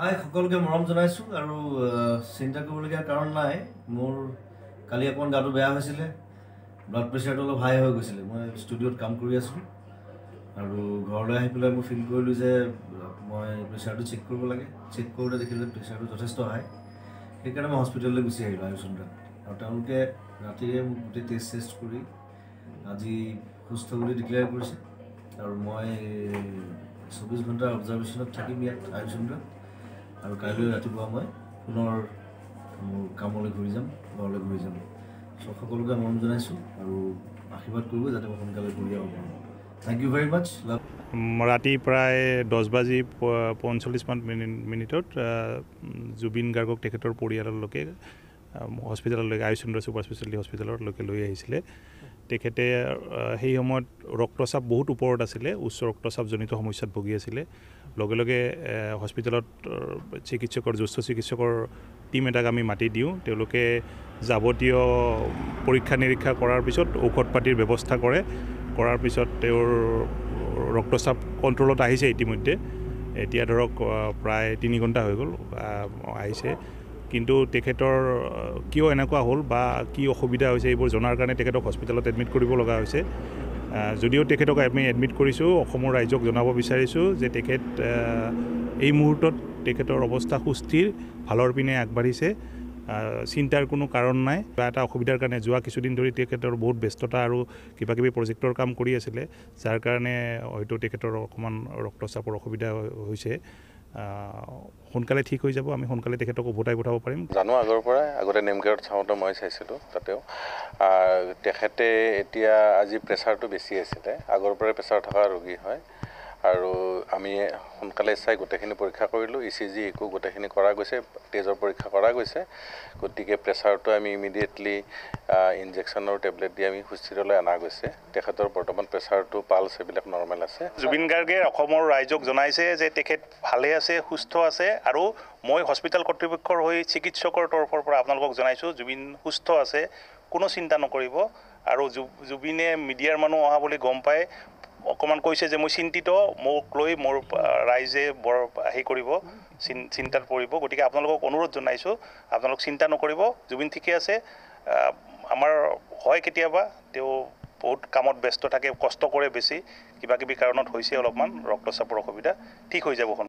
হাই সকলোকে মৰম জনাইছোঁ আৰু চিন্তা কৰিবলগীয়া কাৰণ নাই মোৰ কালি অকণমান গাটো বেয়া হৈছিলে ব্লাড প্ৰেছাৰটো অলপ হাই হৈ গৈছিলে মই ষ্টুডিঅ'ত কাম কৰি আছোঁ আৰু ঘৰলৈ আহি পেলাই মই ফিল কৰিলোঁ যে মই প্ৰেছাৰটো চেক কৰিব লাগে চেক কৰোঁতে দেখিলোঁ যে প্ৰেছাৰটো যথেষ্ট হাই সেইকাৰণে মই হস্পিটেললৈ গুচি আহিলোঁ আয়ুচন্দ্ৰত আৰু তেওঁলোকে ৰাতিৰে মোক গোটেই টেষ্ট চেষ্ট কৰি আজি সুস্থ বুলি ডিক্লেয়াৰ কৰিছে আৰু মই চৌব্বিছ ঘণ্টাৰ অবজাৰ্ভেশ্যনত থাকিম ইয়াত আয়ুচন্দ্ৰত আৰু কাইলৈ ৰাতিপুৱা মই পুনৰ মোৰ কামলৈ ঘূৰি যাম ঘৰলৈ ঘূৰি যাম চ' সকলোকে মৰম জনাইছোঁ আৰু আশীৰ্বাদ কৰিব যাতে মই সোনকালে ঘূৰি আহিব পাৰোঁ থেংক ইউ ভেৰি মাছ ৰাতি প্ৰায় দহ বাজি পঞ্চল্লিছমান মিনিট মিনিটত জুবিন গাৰ্গক তেখেতৰ পৰিয়াললৈকে হস্পিটেললৈকে আয়ুষ চন্দ্ৰ ছুপাৰ স্পেচিয়েলিটি হস্পিটেলৰলৈকে লৈ আহিছিলে তেখেতে সেই সময়ত ৰক্তচাপ বহুত ওপৰত আছিলে উচ্চ ৰক্তচাপজনিত সমস্যাত ভুগি আছিলে লগে লগে হস্পিটেলত চিকিৎসকৰ জ্যেষ্ঠ চিকিৎসকৰ টীম এটাক আমি মাতি দিওঁ তেওঁলোকে যাৱতীয় পৰীক্ষা নিৰীক্ষা কৰাৰ পিছত ঔষধ পাতিৰ ব্যৱস্থা কৰে কৰাৰ পিছত তেওঁৰ ৰক্তচাপ কণ্ট্ৰলত আহিছে ইতিমধ্যে এতিয়া ধৰক প্ৰায় তিনি ঘণ্টা হৈ গ'ল আহিছে কিন্তু তেখেতৰ কিয় এনেকুৱা হ'ল বা কি অসুবিধা হৈছে এইবোৰ জনাৰ কাৰণে তেখেতক হস্পিটেলত এডমিট কৰিব লগা হৈছে যদিও তেখেতক আমি এডমিট কৰিছোঁ অসমৰ ৰাইজক জনাব বিচাৰিছোঁ যে তেখেত এই মুহূৰ্তত তেখেতৰ অৱস্থা সুস্থিৰ ভালৰ পিনে আগবাঢ়িছে চিন্তাৰ কোনো কাৰণ নাই বা এটা অসুবিধাৰ কাৰণে যোৱা কিছুদিন ধৰি তেখেতৰ বহুত ব্যস্ততা আৰু কিবাকিবি প্ৰজেক্টৰ কাম কৰি আছিলে যাৰ কাৰণে হয়তো তেখেতৰ অকণমান ৰক্তচাপৰ অসুবিধা হৈছে সোনকালে ঠিক হৈ যাব আমি সোনকালে তেখেতক উভতাই পঠাব পাৰিম জানো আগৰ পৰাই আগতে নেমকেয়াৰত চাওঁতে মই চাইছিলোঁ তাতেও তেখেতে এতিয়া আজি প্ৰেছাৰটো বেছি আছিলে আগৰ পৰাই প্ৰেছাৰ থকা ৰোগী হয় আৰু আমি সোনকালে চাই গোটেইখিনি পৰীক্ষা কৰিলোঁ ই চি জি একো গোটেইখিনি কৰা গৈছে তেজৰ পৰীক্ষা কৰা গৈছে গতিকে প্ৰেছাৰটো আমি ইমিডিয়েটলি ইনজেকশ্যনৰ টেবলেট দি আমি সুস্থিৰলৈ অনা গৈছে তেখেতৰ বৰ্তমান প্ৰেছাৰটো পালছ এইবিলাক নৰ্মেল আছে জুবিন গাৰ্গে অসমৰ ৰাইজক জনাইছে যে তেখেত ভালে আছে সুস্থ আছে আৰু মই হস্পিটেল কৰ্তৃপক্ষৰ হৈ চিকিৎসকৰ তৰফৰ পৰা আপোনালোকক জনাইছোঁ জুবিন সুস্থ আছে কোনো চিন্তা নকৰিব আৰু জুবিনে মিডিয়াৰ মানুহ অহা বুলি গম পায় অকণমান কৈছে যে মই চিন্তিত মোক লৈ মোৰ ৰাইজে বৰ হেৰি কৰিব চিন্তাত পৰিব গতিকে আপোনালোকক অনুৰোধ জনাইছোঁ আপোনালোক চিন্তা নকৰিব জুবিন ঠিকে আছে আমাৰ হয় কেতিয়াবা তেওঁ বহুত কামত ব্যস্ত থাকে কষ্ট কৰে বেছি কিবা কিবি কাৰণত হৈছে অলপমান ৰক্তচাপৰ অসুবিধা ঠিক হৈ যাব